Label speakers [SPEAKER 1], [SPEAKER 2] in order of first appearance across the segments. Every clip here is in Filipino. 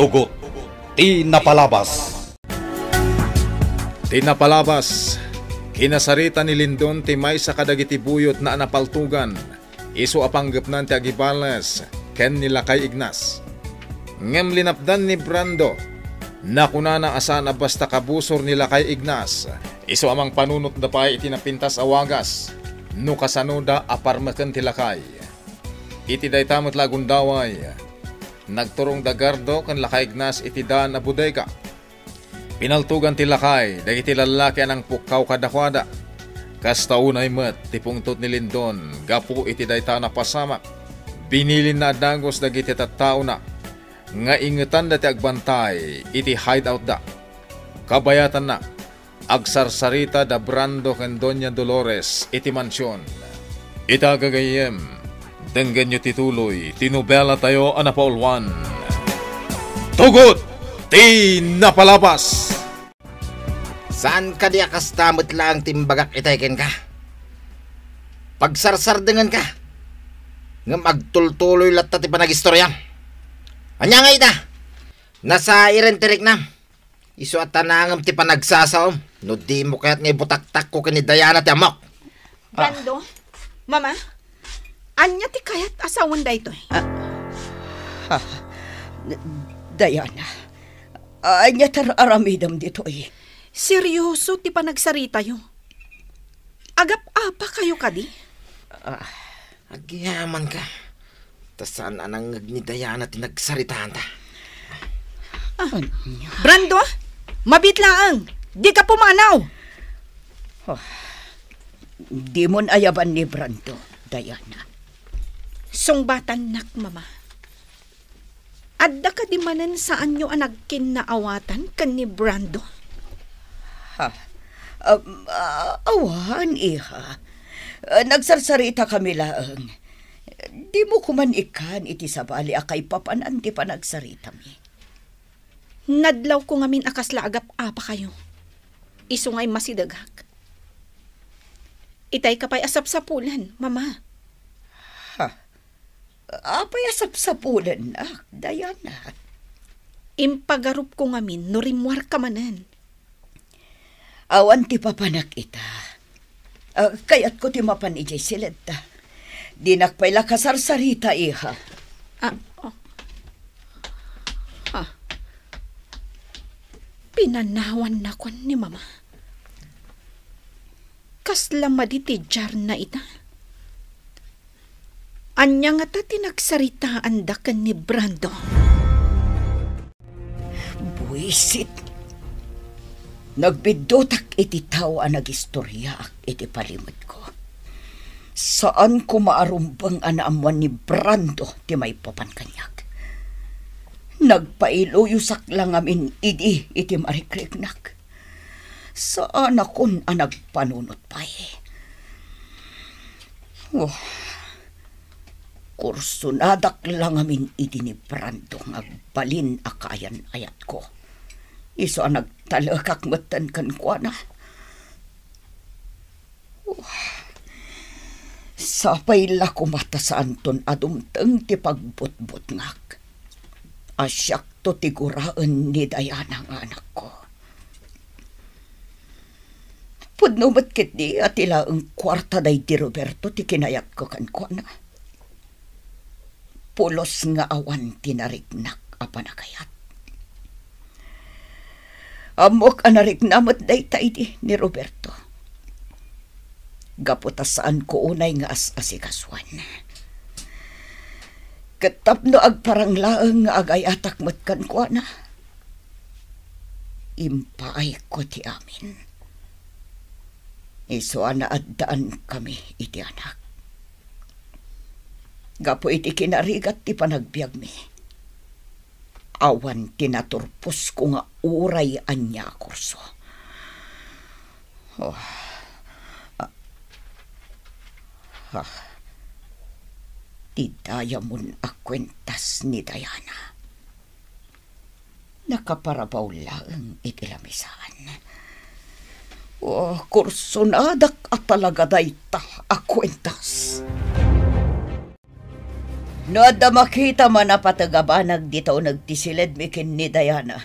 [SPEAKER 1] tugot. Tinapalabas. Tinapalabas. Kinasarita ni Lindon timay sa kadagiti buyot na anapaltugan. Iso apanggap ng tiagibales ken nila kay Ignas. Ngem linapdan ni Brando Nakuna na asa na basta kabusor nila kay Ignas. Iso amang panunot da pa itinapintas awagas. No kasanoda aparmakan tilakay. Iti daytamot lagundaway nagturong dagardo kan lakay gnas itida na bodega. Pinaltugan ti lakay, dagiti lalaki anang pukaw kadakwada. Kastaunay taunay met, tipungtot ni Lindon, gapu iti dayta na pasama. Binilin na dagos dagiti tattao na. Nga ingetan dati agbantay, iti hideout da. Kabayatan na, agsarsarita da Brando Doña Dolores, iti mansyon. Itagagayem, Denggen nyo tituloy, tinubela tayo Anapol 1. Tugot! napalabas! Saan ka di akas lang timbagak itayken ka? Pagsarsar dengan ka. Nga magtultuloy latta ti panagistorya. Anya nga ita? Nasa irentirik na. Iso at tanangam ti panagsasaom. No di mo kaya't nga ibutaktak ko kini Diana ti amok. Gando?
[SPEAKER 2] Ah. Mama? Anya ti kayat asawon da ito. Eh. Uh,
[SPEAKER 3] ah, Diana, anya tar aramidam dito eh. Seryoso
[SPEAKER 2] ti panagsarita yo. Agap apa kayo kadi? Ah, agyaman ka.
[SPEAKER 1] Tasan anang ni Diana ti nagsaritaan ta.
[SPEAKER 2] Ah, anya. Brando, mabitlaang. Di ka
[SPEAKER 3] pumanaw. Oh, di mo ayaban ni Brando, Diana.
[SPEAKER 2] Sungbatan nak, mama. Adda ka di manan sa anyo ang nagkinaawatan kan ni Brando.
[SPEAKER 3] Ha? Um, uh, awan, iha. Uh, nagsarsarita kami laang. Di mo kuman ikan iti sa bali akay papanan ti pa nagsarita mi.
[SPEAKER 2] Nadlaw ko ngamin akas laagap apa kayo. Isungay masidagak. Itay ka pa'y asap sa pulan, mama. Ha? Apay asapsapulan na, Diana. Impagarup ko ngamin, norimwar ka manan.
[SPEAKER 3] Awan ti papanak ita. Uh, kayat ko ti mapanijay silid ta. Di nakpaila kasarsarita iha.
[SPEAKER 2] Ah, oh. ah. Pinanawan na ko ni mama. Kasla jar na ita. Anya nga ta tinagsaritaan dakan ni Brando.
[SPEAKER 3] Buisit. Nagbidotak iti tao ang nagistorya ak iti palimod ko. Saan ko maarumbang anaamuan ni Brando ti may papan kanyak? Nagpailuyusak lang amin idi iti marikriknak. Saan akon ang nagpanunot pa eh? Oh, nadak lang amin idiniprando ng agbalin akayan ayat ko. Iso ang nagtalakak matan kan kwa na. Uh, sapay la kumata sa anton adumtang ti pagbutbut ngak. Asyak to tiguraan ni Dayana ng anak ko. Pudno ba't kit di atila ang kwarta day di Roberto ti kinayat ko kan kwa na pulos nga awan tinariknak apan akayat. Amok anarik namot day taidi ni Roberto. Gaputasaan ko unay nga as-asikaswan. Katap no agparang laang nga agay atak matkan ko na. Impaay ko ti amin. Iso na addaan kami iti anak. Gapoy ti kinarigat ti panagbiag mi. Awan tinaturpos ko nga uray anya kurso. Oh. Ah. Ah. Ti Diamond akwentas ni Diana. Nakaparabaw lang iti lamisan. Oh, kurso na dak at talaga dayta akwentas. Akwentas. No da makita man na patagabanag dito nagtisilid mikin ni Diana.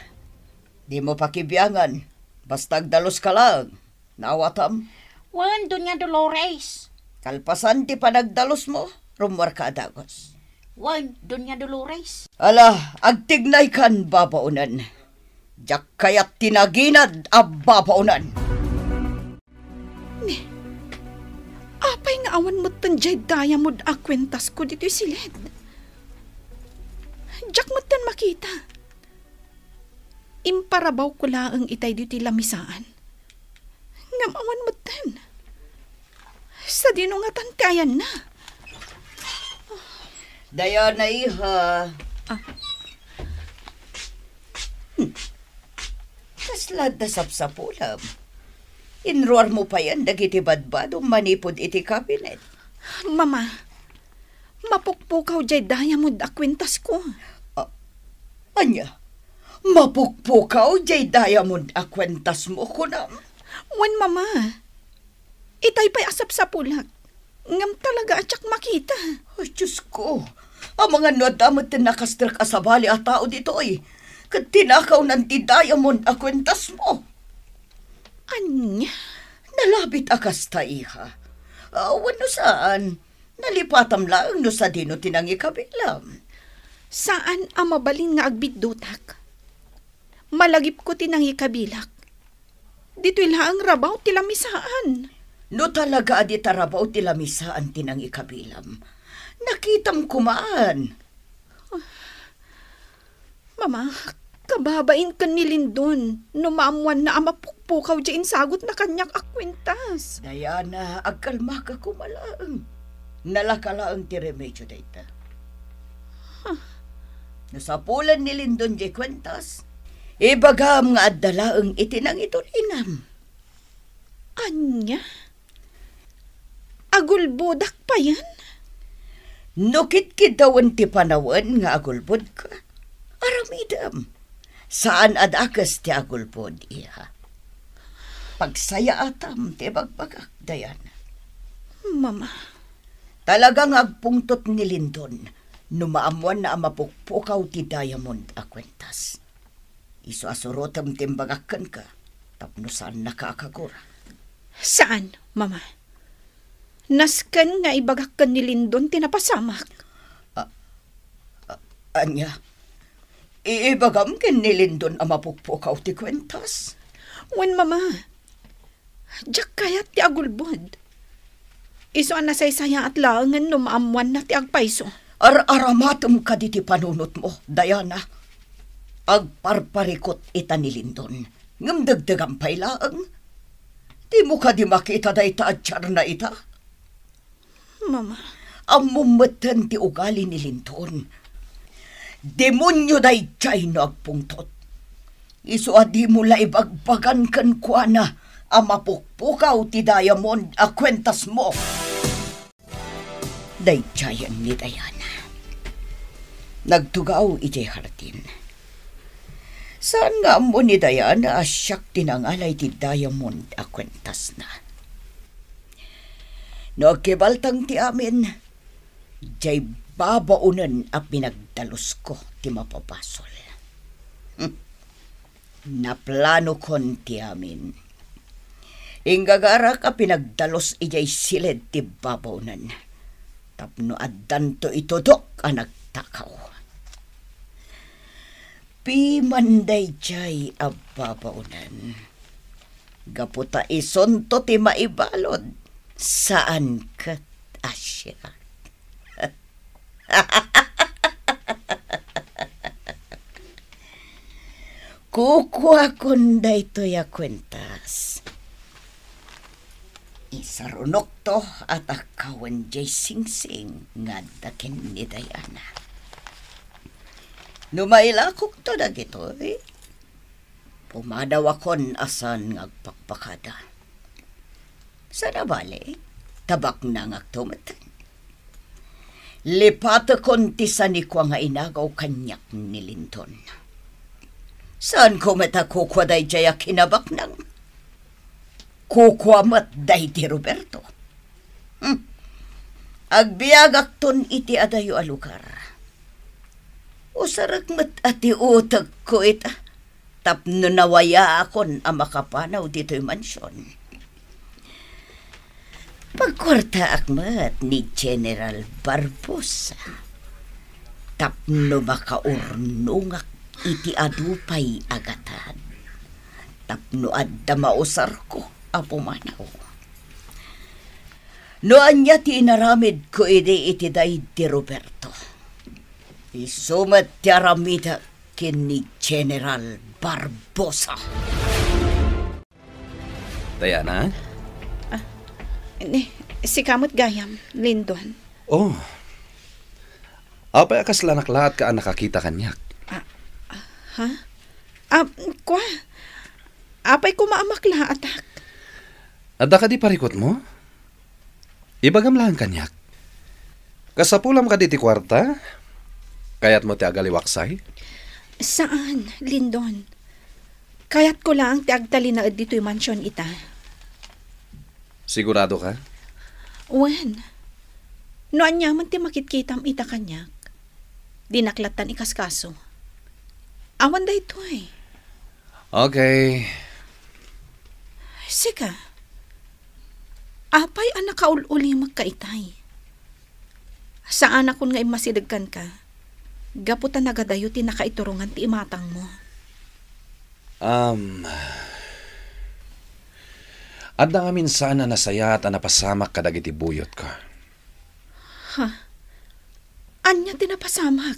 [SPEAKER 3] Di mo pakibiyangan, basta dalos ka lang. Nawatam? Wan, doon nga Dolores. Kalpasan ti panagdalos mo, rumwar ka dagos. Wan, doon nga Dolores. Ala, agtignay kan babaunan. Jak kayat tinaginad a ah, babaunan.
[SPEAKER 2] Apay nga awan mo tan jay daya mo da kwentas ko dito silid. Jack mo tan makita. Imparabaw ko laang itay dito lamisaan. Ngamawan mo tan. Sa dino nga tan kayan na.
[SPEAKER 3] Dayon na iha. Ah. Hmm. Kaslad na sapsapulam. Inroar mo pa yan, dagiti badbad, manipod iti cabinet. Mama, mapukpukaw jay diamond mo ko. Uh, anya, mapukpukaw jay daya mo ko na. Wen mama, itay pa'y asap sa pulak. Ngam talaga atyak makita. Ay, Diyos ko. Ang mga nadamot din nakastrak asabali at tao dito ay. Kat tinakaw ng tidayamon akwentas mo. Anya, nalabit akas ta iha. Awan ah, no saan,
[SPEAKER 2] nalipatam lang no sa dino tinangi kabilam. Saan ang mabalin nga agbiddutak? Malagip ko tinang ikabilak. Dito ang rabaw tilamisaan. No talaga adi tarabaw tilamisaan tinang ikabilam. Nakitam kumaan. Oh. Mama, Kababain ka ni Lindon, numamuan na amapukpukaw diyan sagot na kanyak akwintas. Diana, agkalma ka kumalaang.
[SPEAKER 3] Nalakalaang ti remedyo dayta. Huh. Nasapulan ni Lindon di kwintas, ibagam nga addalaang itinang ito inam. Anya? Agulbudak pa yan? Nukit kidawan ti panawan nga agulbod ka. Aramidam saan adakas ti agulpod iha. Pagsaya atam ti bagbagak dayan. Mama. Talagang agpungtot ni Lindon numaamuan na amapukpukaw ti Diamond a kwentas. Iso asurotam timbagakan ka, tapno saan nakakagura.
[SPEAKER 2] Saan, Mama? Nasken nga ibagakan ni Lindon tinapasamak. A- ah,
[SPEAKER 3] a- ah, anya? Anya? Iibagam kin nilindon ama pukpukaw ti kwentas.
[SPEAKER 2] Wen mama, Diyak kayat ti agulbod. Iso ang nasaysaya at laangan no maamuan na ti agpaiso. Ar-aramatum ka di ti panunot mo, Diana.
[SPEAKER 3] Agparparikot ita nilindon. Lindon. Ngamdagdagam pa'y Di mo ka di makita da ita at na ita. Mama. Ang mumatan ti ugali ni Lindon Demonyo day chay no agpungtot. Iso adi mo laibagbagan kan kwa na amapukpukaw ti Diamond a kwentas mo. Day chayan ni Diana. Nagtugaw iti hardin. Saan nga mo ni Diana asyak tinangalay ti Diamond a kwentas na. No kibaltang ti amin, jay babaunan a pinagdalos ko ti mapapasol. Hm. Naplano kon ti amin. Ingagara ka pinagdalos ijay silid ti babaunan. Tapno addan itodok a nagtakaw. Pimanday jay a babaunan. Gaputa isonto ti maibalod. Saan kat asya? Kukua kon daytoy a kwentas. Isarunok to at akawan jay sing-sing nga dakin ni Diana. Numailakok to dagitoy. Eh? Pumadaw akon asan ngagpakpakada. Sana bali, tabak na ngagtumatan. Lipata konti sa ni nga inagaw kanyak ni Linton. Saan ko meta kukwa day jaya kinabak nang? Kukwa mat day di Roberto. Hmm. Agbiagak ton iti adayo alukar. Usarak mat ati utag ko ita. Tapno nawaya akon ang makapanaw dito'y mansyon Pagkwarta akmat ni General Barbosa. Tapno makaurnungak iti adupay agatan. Tapno adda mausar ko, apo manaw. Noan niya ti inaramid ko ide iti day di Roberto. Isumat ti aramida kin ni General Barbosa. Diana?
[SPEAKER 2] Si Kamot Gayam, Lindon.
[SPEAKER 4] Oh. Apa akas lanak lahat ka ah, nakakita kanyak.
[SPEAKER 2] Ah, ah, ha? Ah, kwa? Apay ko maamak atak.
[SPEAKER 4] Ada ah. ka di parikot mo? Ibagam lang kanyak. Kasapulam ka di ti kwarta? Kayat mo ti agaliwaksay?
[SPEAKER 2] Saan, Lindon? Kayat ko lang ti agtalinaad dito'y mansyon ita.
[SPEAKER 4] Sigurado ka?
[SPEAKER 2] Wen, No anya man ti makitkitam ita kanyak. Dinaklatan ikaskaso. Awan da ito eh.
[SPEAKER 4] Okay.
[SPEAKER 2] Sika, apay anak nakaululi magkaitay. magkaitay. Saan akon nga imasidagkan ka, gaputan na gadayo tinakaiturungan ti imatang mo.
[SPEAKER 4] Um, at na amin sana nasaya at napasamak ka dagiti buyot ko.
[SPEAKER 2] Ha? Anya tinapasamak?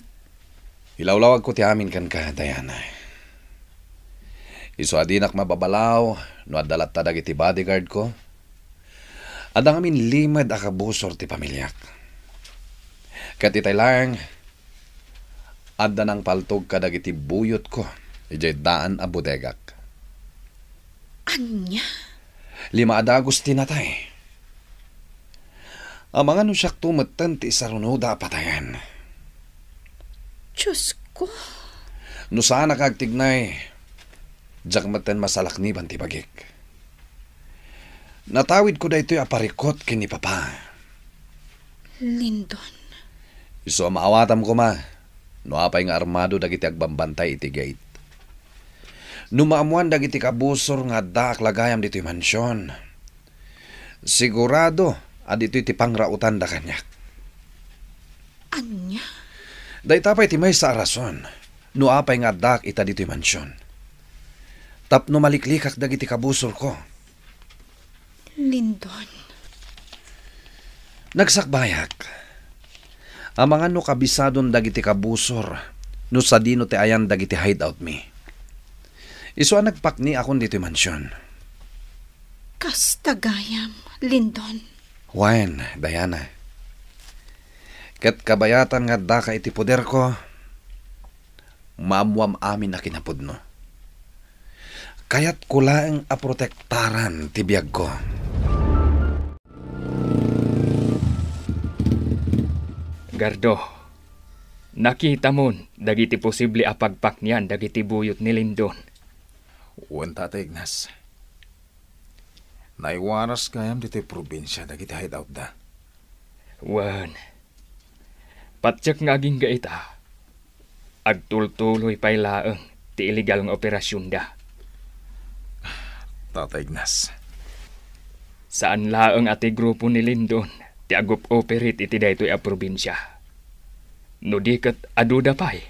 [SPEAKER 4] Ilawlawag ko ti amin kan ka, Diana. Iso adinak mababalaw, no adalat ta dagiti bodyguard ko. At ang amin limad akabusor ti pamilyak. Katitay lang, adda nang paltog ka dagiti buyot ko, ijay daan a bodegak.
[SPEAKER 2] Anya?
[SPEAKER 4] lima adagos tinatay. Amangan nung siyakto matanti sa runo da patayan.
[SPEAKER 2] Diyos ko.
[SPEAKER 4] No sana kagtignay, jak matan masalakni bantibagik. Natawid ko da ito'y aparikot kini papa.
[SPEAKER 2] Lindon.
[SPEAKER 4] Iso maawatam ko ma. No apay nga armado dagiti agbambantay iti gate. Numaamuan dagiti kabusor nga dak lagayam dito'y mansyon. Sigurado, adito'y pangrautan da kanyak. Anya? Day tapay timay sa arason. Nuapay nga dak ita dito'y mansyon. Tapno maliklikak dagiti kabusor ko.
[SPEAKER 2] Lindon.
[SPEAKER 4] Nagsakbayak. Amangan no kabisadon dagiti kabusor, no sa dino te ayan dagiti hideout me. Iso ang nagpakni akon dito'y mansyon.
[SPEAKER 2] Kastagayam, Lindon.
[SPEAKER 4] Juan, Diana. Kat kabayatan nga ka iti poder ko, mamwam amin na kinapudno. Kayat ko lang aprotektaran
[SPEAKER 5] tibiyag ko. Gardo, nakita mo dagiti posible apagpak niyan dagiti buyot ni Lindon. Uwan tatay Ignas. Naiwaras kayam dito'y probinsya dagiti hideout da. Wan, patsak nga aging gaita. Ah. Agtultuloy pa'y laang ti iligal ng operasyon da. Tatay Ignas. Saan laang ati grupo ni Lindon ti agup operate iti daytoy a probinsya. No diket kat aduda pa'y.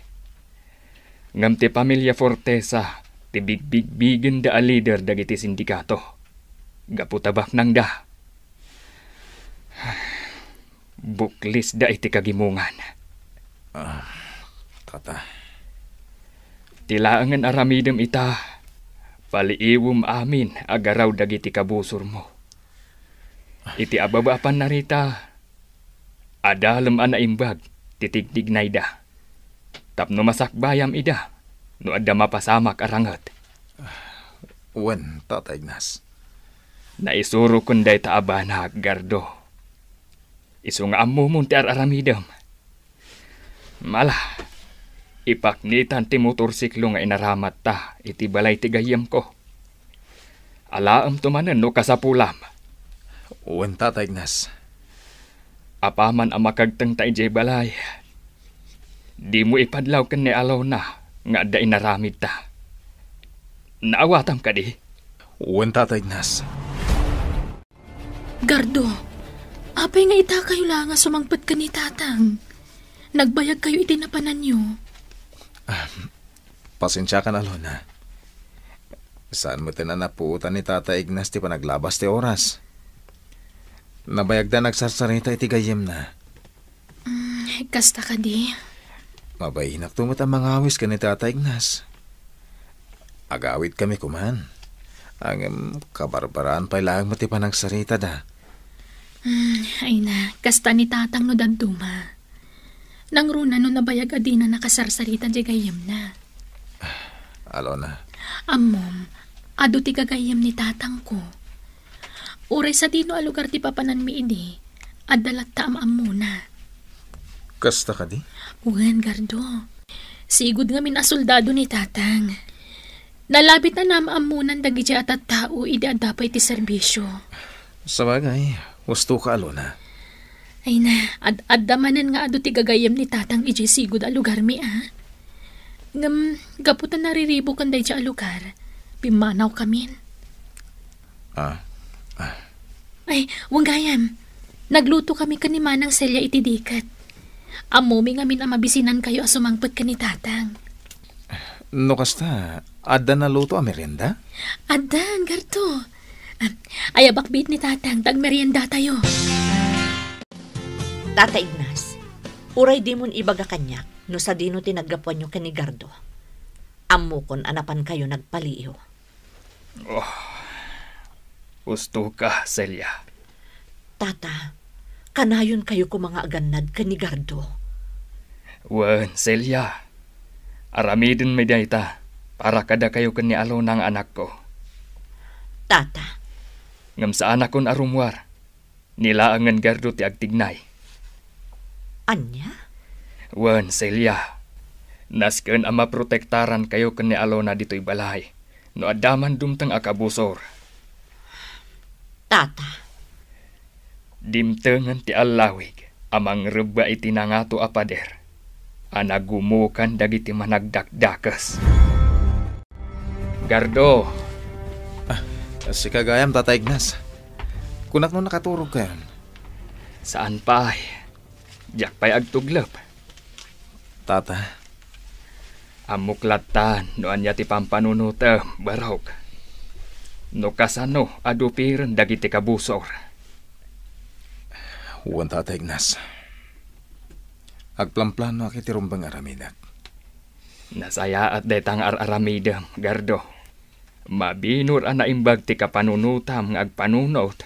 [SPEAKER 5] Ngam ti pamilya Fortesa big big tibigbigbigin da a leader dagiti sindikato. Gaputabak nang da. Buklis da iti kagimungan. Uh, ah, tata. Tilaangan aramidem ita. Paliiwom amin agaraw dagiti kabusor mo. Iti ababapan narita. Adalem ana imbag titigdig na ida. Tapno masakbayam ida No adda mapasamak arangat. Wen, Tata Ignas. Naisuro kunday taabana gardo. Isunga amu munti ar aramidam. Mala, ipaknitan ti motorsiklo nga inaramat ta iti balay ti gayam ko. Alaam tumanan no kasapulam. Uwan Tata Ignas. Apaman ang makagtang ta balay. Di mo ipadlaw ken ni alaw na nga da inaramid ta. Naawatam ka di. Uwan tatay nas.
[SPEAKER 6] Gardo, apay nga ita kayo lang sumangpat ka ni tatang. Nagbayag kayo itinapanan nyo. Um,
[SPEAKER 1] pasensya ka na, Lona. Saan mo tinanapuutan ni Tata Ignas ti panaglabas ti oras? Nabayag da nagsarsarita iti gayem na.
[SPEAKER 6] Mm, kasta ka di.
[SPEAKER 1] Mabay hinaktumot ang mga awis ka ni Tatay Ignas. Agawit kami kuman. Ang um, kabarbaraan pa ilang matipan ang sarita da.
[SPEAKER 6] Mm, ay na, kasta ni Tatang no danduma. Nang runa no nabayag adi na nakasarsarita di gayam na.
[SPEAKER 1] Alo na.
[SPEAKER 6] Amom, adu ti gagayam ni Tatang ko. Uray sa dino alugar ti papanan mi ini, adalat ta amam muna.
[SPEAKER 1] Kasta ka di?
[SPEAKER 6] Uwan, Gardo. Sigod nga minasoldado ni Tatang. Nalabit na namaamunan dagiti at at tao idaadapay ti serbisyo.
[SPEAKER 1] Sa bagay, gusto ka alo na.
[SPEAKER 6] Ay na, ad adamanan nga ado ti gagayam ni Tatang iji sigod a lugar mi ah. Ngam, gaputan nariribo kan day a lugar. Pimanaw kamin.
[SPEAKER 5] Ah, ah.
[SPEAKER 6] Ay, wanggayam. Nagluto kami kanima ng selya itidikat. Amo, may ngamin ang mabisinan kayo asumangpag ka ni tatang.
[SPEAKER 1] No kasta, adda na luto ang merienda?
[SPEAKER 6] Addan, garto. Ayabak ah, Ayabakbit ni tatang, tag merienda tayo. Tata Ignas, uray di mon ibaga kanya no sa dino tinagapuan nyo kanigardo. Amukon anapan kayo nagpaliyo.
[SPEAKER 5] Oh, gusto ka, Celia.
[SPEAKER 6] Tata, Kanayon kayo ko mga aganad kani Gardo.
[SPEAKER 5] Wen, Celia. Aramidin may dayta para kada kayo kani alo ng anak ko. Tata. Ngam sa anak kon arumwar. Nila angan Gardo ti agtignay. Anya? Wen, Celia. Nasken ama protektaran kayo kani alo na dito'y balay. No adaman dumtang akabusor. Tata. Dimtengan ti allawig, amang reba iti nangato a pader. Anagumukan dagiti managdakdakas. Gardo! Ah, si kagayam, tata
[SPEAKER 1] Ignas. Kunak no nakaturog kayon.
[SPEAKER 5] Saan pa ay? Diyak pa'y agtuglap. Tata. Amuklatan no anya ti pampanunuta, barok No kasano adupiran dagiti kabusor. Huwag tatay Ignas. Agplamplano aki tirumbang aramidak. Nasaya at detang ar-aramidam, Gardo. Mabinur ana imbag ti kapanunutam ng agpanunot.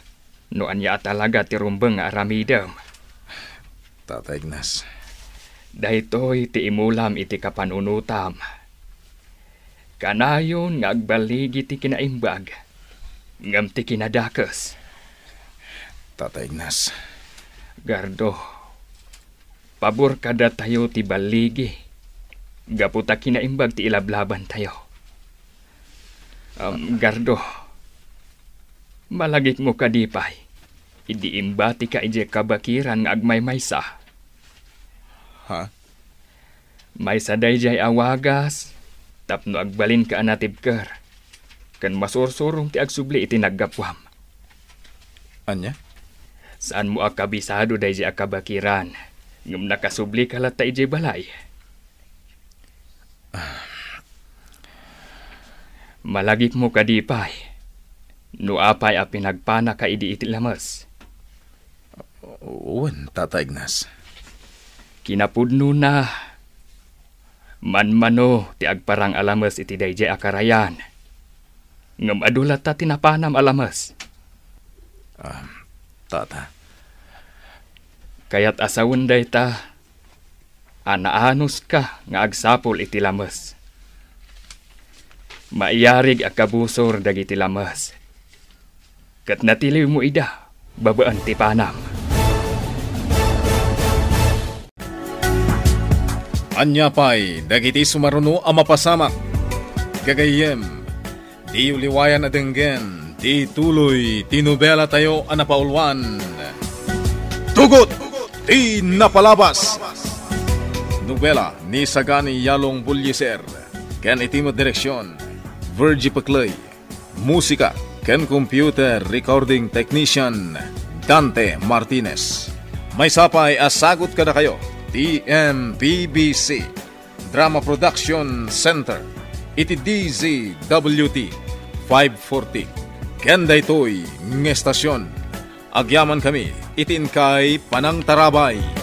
[SPEAKER 5] No anya talaga tirumbang aramidam. Tatay Ignas. Daytoy ti imulam iti kapanunutam. Kanayon nga agbaligi ti kinaimbag. Ngam ti kinadakas. Tatay Ignas. Gardo, pabor kada tayo ti baligi. Gaputa kinaimbag ti ilablaban tayo. Um, Gardo, malagit mo kadipay. Idi imbati ka ije kabakiran nga agmay maysa. Ha? Maysa day jay awagas, tapno agbalin ka anatib ker. Kan masursurong ti agsubli iti naggapwam. Anya? Saan mo akabisado day di akabakiran? Ngam nakasubli kalat ta ije balay. Malagip mo kadipay. Nuapay a pinagpana ka idi itilamas. Uwan, Tata Ignas. Kinapudno na. Manmano ti agparang alamas iti dayjay akarayan. Ngam adulat ta tinapanam alamas. Um, ta ta. Kayat asawanday ta, anaanos ka nga agsapol iti lamas. Maiyarig akabusor dagiti lamas. Kat natiliw mo ida, babaan ti panam. Anya pa'y dagiti sumaruno ang mapasama.
[SPEAKER 1] Gagayem, di uliwayan adenggen, Di tuloy, tinubela tayo ang napaulwan. Tugot, di napalabas. Nobela ni Sagani Yalong Bulyeser. Ken itimo direksyon, Virgie Paclay. Musika, Ken Computer Recording Technician, Dante Martinez. May sapay asagot kada na kayo, TMPBC, Drama Production Center, iti DZWT 540. Ganda ito'y ng estasyon. Agyaman kami, itin kay Panang Tarabay.